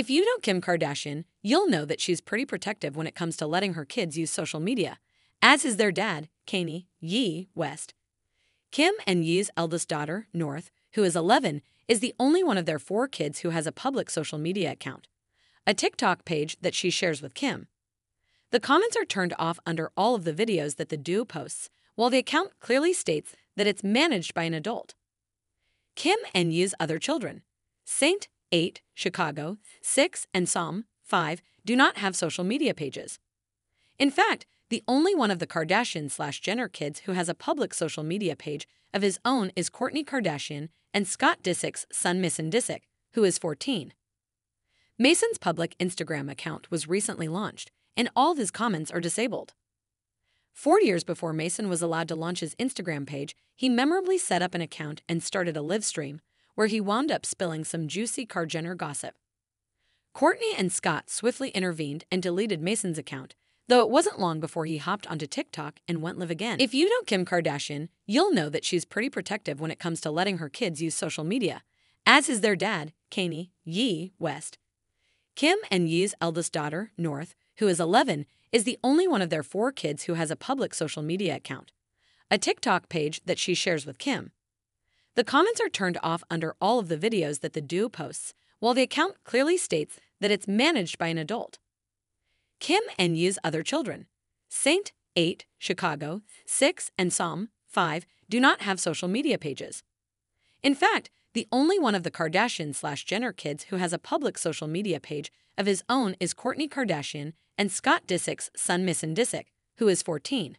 If you know Kim Kardashian, you'll know that she's pretty protective when it comes to letting her kids use social media, as is their dad, Kanye Yee West. Kim and Yee's eldest daughter, North, who is 11, is the only one of their four kids who has a public social media account, a TikTok page that she shares with Kim. The comments are turned off under all of the videos that the duo posts, while the account clearly states that it's managed by an adult. Kim and Yee's other children, Saint 8. Chicago, 6. and some, 5. do not have social media pages. In fact, the only one of the Kardashian slash Jenner kids who has a public social media page of his own is Kourtney Kardashian and Scott Disick's son Mason Disick, who is 14. Mason's public Instagram account was recently launched, and all his comments are disabled. Four years before Mason was allowed to launch his Instagram page, he memorably set up an account and started a live stream where he wound up spilling some juicy Cargener gossip. Courtney and Scott swiftly intervened and deleted Mason's account, though it wasn't long before he hopped onto TikTok and went live again. If you know Kim Kardashian, you'll know that she's pretty protective when it comes to letting her kids use social media, as is their dad, Kanye Yee West. Kim and Yee's eldest daughter, North, who is 11, is the only one of their four kids who has a public social media account, a TikTok page that she shares with Kim. The comments are turned off under all of the videos that the duo posts, while the account clearly states that it's managed by an adult. Kim and Yu's other children, Saint 8, Chicago, 6, and Psalm 5, do not have social media pages. In fact, the only one of the Kardashian slash Jenner kids who has a public social media page of his own is Kourtney Kardashian and Scott Disick's son Misson Disick, who is 14.